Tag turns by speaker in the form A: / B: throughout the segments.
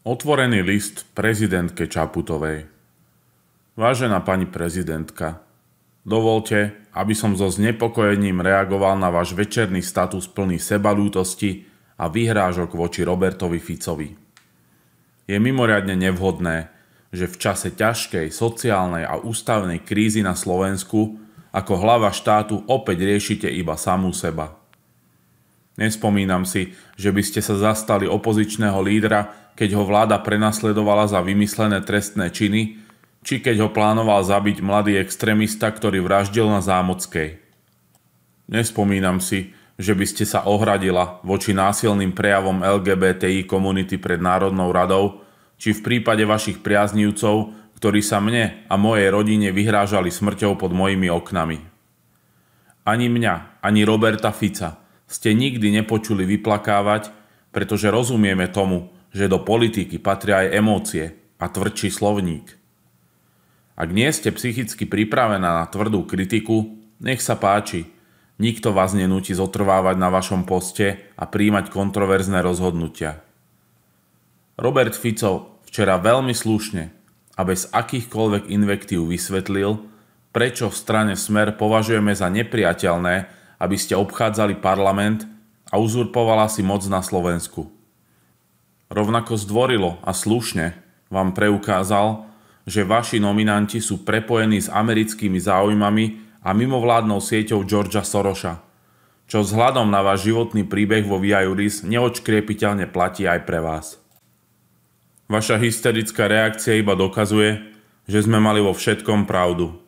A: Otvorený list prezidentke Čaputovej Vážená pani prezidentka, dovolte, aby som so znepokojením reagoval na váš večerný status plný sebalútosti a vyhrážok voči Robertovi Ficovi. Je mimoriadne nevhodné, že v čase ťažkej sociálnej a ústavnej krízy na Slovensku ako hlava štátu opäť riešite iba samú seba. Nespomínam si, že by ste sa zastali opozičného lídra, keď ho vláda prenasledovala za vymyslené trestné činy, či keď ho plánoval zabiť mladý extrémista, ktorý vraždil na Zámockej. Nespomínam si, že by ste sa ohradila voči násilným prejavom LGBTI komunity pred Národnou radou, či v prípade vašich priaznívcov, ktorí sa mne a mojej rodine vyhrážali smrťou pod mojimi oknami. Ani mňa, ani Roberta Fica ste nikdy nepočuli vyplakávať, pretože rozumieme tomu, že do politiky patria aj emócie a tvrdší slovník. Ak nie ste psychicky pripravená na tvrdú kritiku, nech sa páči, nikto vás nenúti zotrvávať na vašom poste a príjmať kontroverzné rozhodnutia. Robert Fico včera veľmi slušne a bez akýchkoľvek invektív vysvetlil, prečo v strane Smer považujeme za nepriateľné aby ste obchádzali parlament a uzurpovala si moc na Slovensku. Rovnako zdvorilo a slušne vám preukázal, že vaši nominanti sú prepojení s americkými záujmami a mimovládnou sieťou Georgia Sorosha, čo vzhľadom na váš životný príbeh vo Via Juris neočkriepiteľne platí aj pre vás. Vaša hysterická reakcia iba dokazuje, že sme mali vo všetkom pravdu.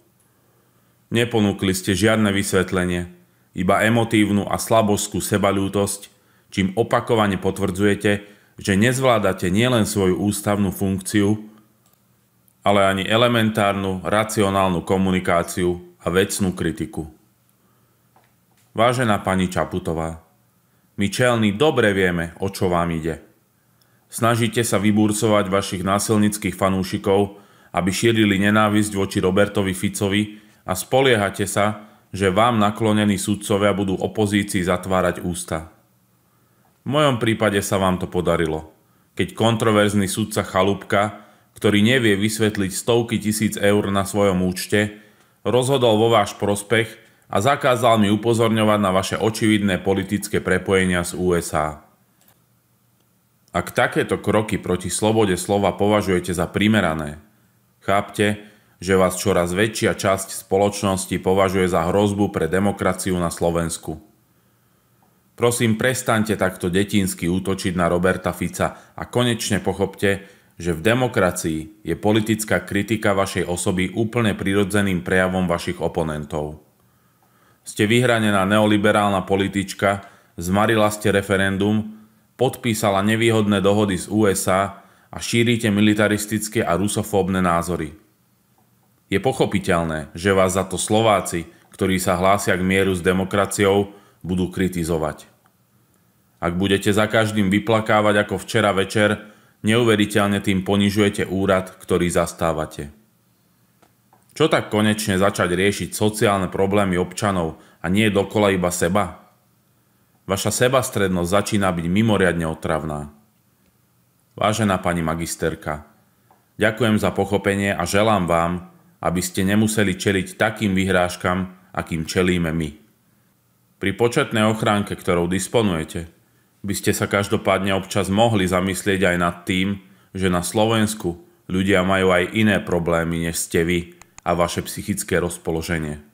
A: Neponúkli ste žiadne vysvetlenie – iba emotívnu a slaboskú sebalútosť, čím opakovane potvrdzujete, že nezvládate nielen svoju ústavnú funkciu, ale ani elementárnu, racionálnu komunikáciu a vecnú kritiku. Vážená pani Čaputová, my čelní dobre vieme, o čo vám ide. Snažíte sa vybúrcovať vašich násilnických fanúšikov, aby šírili nenávisť voči Robertovi Ficovi a spoliehate sa, že vám naklonení sudcovia budú opozícii zatvárať ústa. V mojom prípade sa vám to podarilo, keď kontroverzný sudca Chalúbka, ktorý nevie vysvetliť stovky tisíc eur na svojom účte, rozhodol vo váš prospech a zakázal mi upozorňovať na vaše očividné politické prepojenia z USA. Ak takéto kroky proti slobode slova považujete za primerané, chápte, že vás čoraz väčšia časť spoločnosti považuje za hrozbu pre demokraciu na Slovensku. Prosím, prestaňte takto detinsky útočiť na Roberta Fica a konečne pochopte, že v demokracii je politická kritika vašej osoby úplne prirodzeným prejavom vašich oponentov. Ste vyhranená neoliberálna politička, zmarila ste referendum, podpísala nevýhodné dohody z USA a šírite militaristické a rusofóbne názory – je pochopiteľné, že vás za to Slováci, ktorí sa hlásia k mieru s demokraciou, budú kritizovať. Ak budete za každým vyplakávať ako včera večer, neuveriteľne tým ponižujete úrad, ktorý zastávate. Čo tak konečne začať riešiť sociálne problémy občanov a nie dokola iba seba? Vaša sebastrednosť začína byť mimoriadne otravná. Vážená pani magisterka, ďakujem za pochopenie a želám vám, aby ste nemuseli čeliť takým vyhrážkam, akým čelíme my. Pri početnej ochránke, ktorou disponujete, by ste sa každopádne občas mohli zamyslieť aj nad tým, že na Slovensku ľudia majú aj iné problémy než ste vy a vaše psychické rozpoloženie.